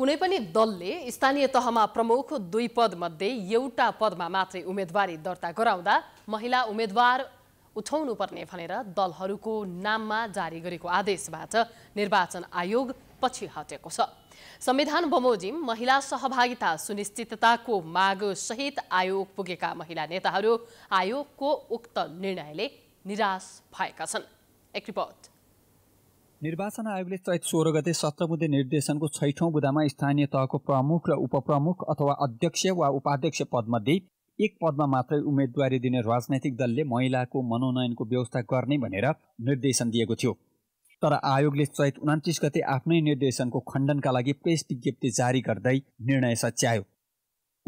कुनै पनि दलले स्थानीय तहमा प्रमुख दुई पदमध्ये एउटा पदमा मात्रै उम्मेदवारी दर्ता गराउँदा महिला उम्मेद्वार उठाउनुपर्ने भनेर दलहरूको नाममा जारी गरेको आदेशबाट निर्वाचन आयोग पछि हटेको छ संविधान बमोजिम महिला सहभागिता सुनिश्चितताको माग सहित आयोग पुगेका महिला नेताहरू आयोगको उक्त निर्णयले निराश भएका छन् एक रिपोर्ट निर्वाचन आयोगले चैत सोह्र गते सत्र बुधे निर्देशनको छैठौँ बुधामा स्थानीय तहको प्रमुख र उपप्रमुख अथवा अध्यक्ष वा उपाध्यक्ष पदमध्ये एक पदमा मात्रै उम्मेदवारी दिने राजनैतिक दलले महिलाको मनोनयनको व्यवस्था गर्ने भनेर निर्देशन दिएको थियो तर आयोगले चैत उनातिस गते आफ्नै निर्देशनको खण्डनका लागि प्रेस विज्ञप्ति जारी गर्दै निर्णय सच्यायो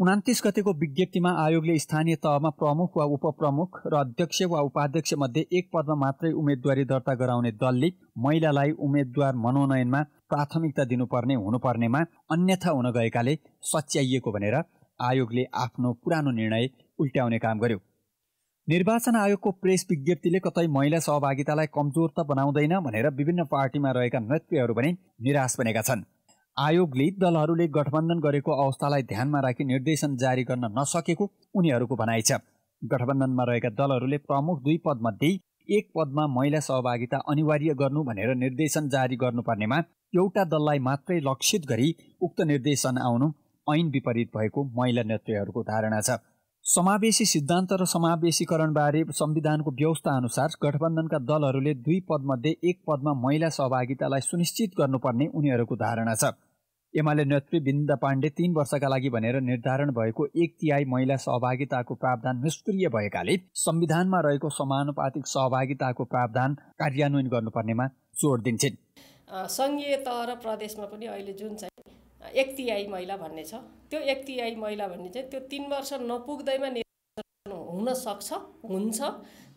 उनातिस गतेको विज्ञप्तिमा आयोगले स्थानीय तहमा प्रमुख वा उपप्रमुख र अध्यक्ष वा उपाध्यक्ष मध्ये एक पदमा मात्रै उम्मेद्वारी दर्ता गराउने दलले महिलालाई उम्मेद्वार मनोनयनमा प्राथमिकता दिनुपर्ने हुनुपर्नेमा अन्यथा हुन गएकाले सच्याइएको भनेर आयोगले आफ्नो पुरानो निर्णय उल्ट्याउने काम गर्यो निर्वाचन आयोगको प्रेस विज्ञप्तिले कतै महिला सहभागितालाई कमजोर त बनाउँदैन भनेर विभिन्न पार्टीमा रहेका नेतृत्वहरू पनि निराश बनेका छन् आयोगले दलहरूले गठबन्धन गरेको अवस्थालाई ध्यानमा राखी निर्देशन जारी गर्न नसकेको उनीहरूको भनाइ छ गठबन्धनमा रहेका दलहरूले प्रमुख दुई पदमध्ये एक पदमा महिला सहभागिता अनिवार्य गर्नु भनेर निर्देशन जारी गर्नुपर्नेमा एउटा दललाई मात्रै लक्षित गरी उक्त निर्देशन आउनु ऐन विपरीत भएको महिला नेतृत्वहरूको धारणा छ समावेशी सिद्धान्त र समावेशीकरणबारे संविधानको व्यवस्था अनुसार गठबन्धनका दलहरूले दुई पदमध्ये एक पदमा महिला सहभागितालाई सुनिश्चित गर्नुपर्ने उनीहरूको धारणा छ एमाले नेत्री बिन्दा पाण्डे तीन वर्षका लागि भनेर निर्धारण भएको एक तिहाई महिला सहभागिताको प्रावधान निष्क्रिय भएकाले संविधानमा रहेको समानुपातिक सहभागिताको प्रावधान कार्यान्वयन गर्नुपर्नेमा जोड दिन्छन् सङ्घीय तह र प्रदेशमा पनि अहिले जुन चाहिँ एक तिहाई महिला भन्ने छ त्यो एक तिहाई महिला भन्ने चाहिँ त्यो तिन वर्ष नपुग्दैमा निर्वाचन हुनसक्छ हुन्छ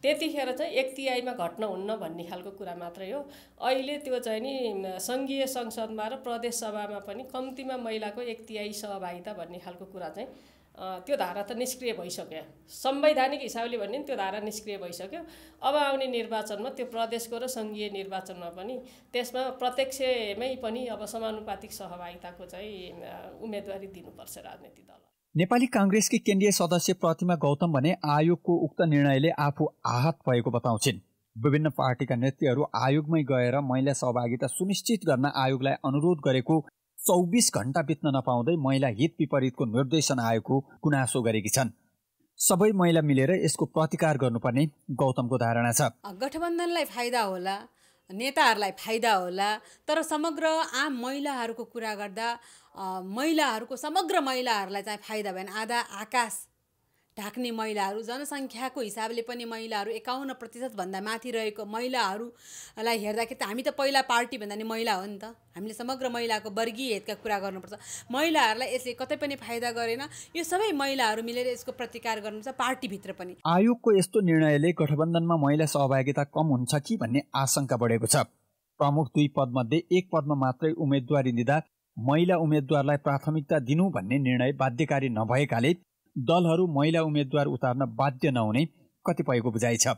त्यतिखेर चाहिँ एक तिहाईमा घट्न हुन्न भन्ने खालको कुरा मात्रै हो अहिले त्यो चाहिँ नि सङ्घीय संसदमा र प्रदेश सभामा पनि कम्तीमा महिलाको एक तिहाई सहभागिता भन्ने खालको कुरा चाहिँ त्यो धारा त निष्क्रिय भइसक्यो संवैधानिक हिसाबले भने त्यो धारा निष्क्रिय भइसक्यो अब आउने निर्वाचनमा त्यो प्रदेशको र सङ्घीय निर्वाचनमा पनि त्यसमा प्रत्यक्षमै पनि अब समानुपातिक सहभागिताको चाहिँ उम्मेदवारी दिनुपर्छ राजनीतिक दल नेपाली काङ्ग्रेसकी केन्द्रीय सदस्य प्रतिमा गौतम भने आयोगको उक्त निर्णयले आफू आहत भएको बताउँछिन् विभिन्न पार्टीका नेतृत्वहरू आयोगमै गएर महिला सहभागिता सुनिश्चित गर्न आयोगलाई अनुरोध गरेको चौबिस घन्टा बित्न नपाउँदै महिला हित विपरीतको निर्देशन आएको गुनासो गरेकी छन् सबै महिला मिलेर यसको प्रतिकार गर्नुपर्ने गौतमको धारणा छ गठबन्धनलाई फाइदा होला नेताहरूलाई फाइदा होला तर समग्र आम महिलाहरूको कुरा गर्दा महिलाहरूको समग्र महिलाहरूलाई चाहिँ फाइदा भएन आधा आकाश ढाक्ने महिलाहरू जनसङ्ख्याको हिसाबले पनि महिलाहरू एकाउन्न प्रतिशतभन्दा माथि रहेको महिलाहरूलाई हेर्दाखेरि त हामी त पहिला पार्टी भन्दा नि महिला हो नि त हामीले समग्र महिलाको वर्गीय हितका कुरा गर्नुपर्छ महिलाहरूलाई यसले कतै पनि फाइदा गरेन यो सबै महिलाहरू मिलेर यसको प्रतिकार गर्नुपर्छ पार्टीभित्र पनि आयोगको यस्तो निर्णयले गठबन्धनमा महिला सहभागिता कम हुन्छ कि भन्ने आशंका बढेको छ प्रमुख दुई पदमध्ये एक पदमा मात्रै उम्मेदवारी दिँदा महिला उम्मेद्वारलाई प्राथमिकता दिनु भन्ने निर्णय बाध्यकारी नभएकाले दलहरू महिला उम्मेद्वार उतार्न बाध्य नहुने कतिपयको बुझाइ छ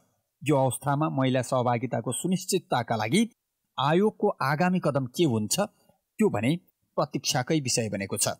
यो अवस्थामा महिला सहभागिताको सुनिश्चितताका लागि आयोगको आगामी कदम के हुन्छ त्यो भने प्रतीक्षाकै विषय बनेको छ